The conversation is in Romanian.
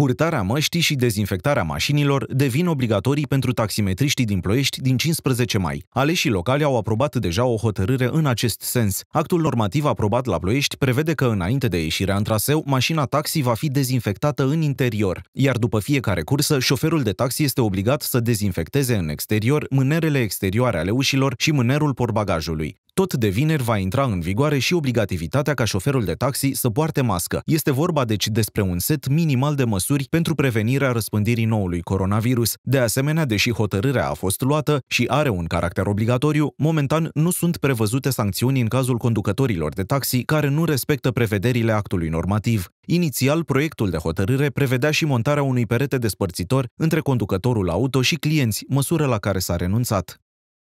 Purtarea măștii și dezinfectarea mașinilor devin obligatorii pentru taximetriștii din Ploiești din 15 mai. Aleșii locali au aprobat deja o hotărâre în acest sens. Actul normativ aprobat la Ploiești prevede că înainte de ieșirea în traseu, mașina taxi va fi dezinfectată în interior, iar după fiecare cursă, șoferul de taxi este obligat să dezinfecteze în exterior mânerele exterioare ale ușilor și mânerul porbagajului. Tot de vineri va intra în vigoare și obligativitatea ca șoferul de taxi să poarte mască. Este vorba deci despre un set minimal de măsuri pentru prevenirea răspândirii noului coronavirus. De asemenea, deși hotărârea a fost luată și are un caracter obligatoriu, momentan nu sunt prevăzute sancțiuni în cazul conducătorilor de taxi care nu respectă prevederile actului normativ. Inițial, proiectul de hotărâre prevedea și montarea unui perete despărțitor între conducătorul auto și clienți, măsură la care s-a renunțat.